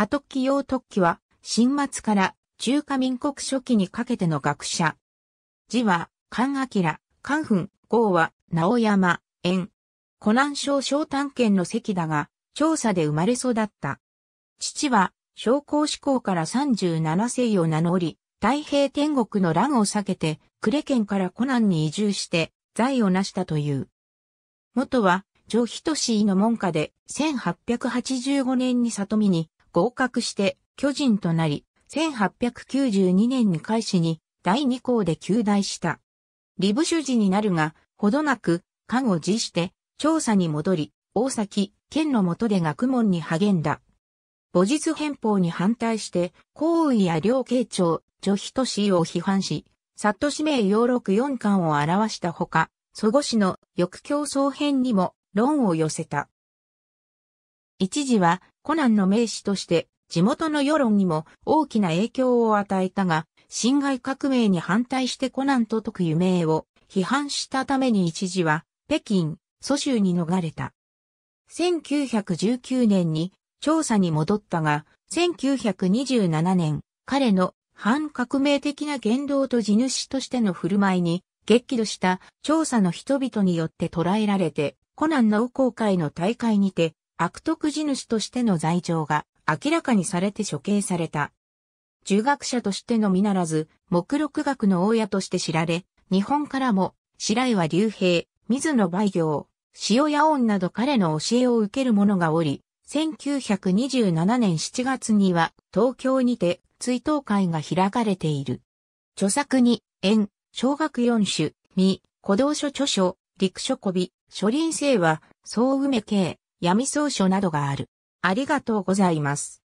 波特記用特記は、新末から中華民国初期にかけての学者。字は、菅明、菅墳、号は、直山、縁。湖南省小探検の関だが、調査で生まれ育った。父は、商工志向から37世を名乗り、太平天国の乱を避けて、呉県から湖南に移住して、財を成したという。元は、上等市の門下で、1885年に里見に合格して巨人となり、1892年に開始に第2項で休大した。リブ主事になるが、ほどなく、過を辞して、調査に戻り、大崎、県の下で学問に励んだ。母日返法に反対して、皇位や両慶長、女妃都市を批判し、サット氏名洋六4巻を表したほか、祖母氏の翌競争編にも論を寄せた。一時はコナンの名士として地元の世論にも大きな影響を与えたが、侵害革命に反対してコナンと解く夢を批判したために一時は北京、蘇州に逃れた。1919年に調査に戻ったが、1927年、彼の反革命的な言動と地主としての振る舞いに激怒した調査の人々によって捕らえられて、コナンの王公会の大会にて悪徳地主としての罪状が明らかにされて処刑された。儒学者としてのみならず、目録学の家として知られ、日本からも、白岩隆平、水野梅行、塩屋恩など彼の教えを受ける者がおり、1927年7月には東京にて追悼会が開かれている。著作に、縁、小学四種、未、古道書著書、陸書こび、書林生は、総梅系。闇草書などがある。ありがとうございます。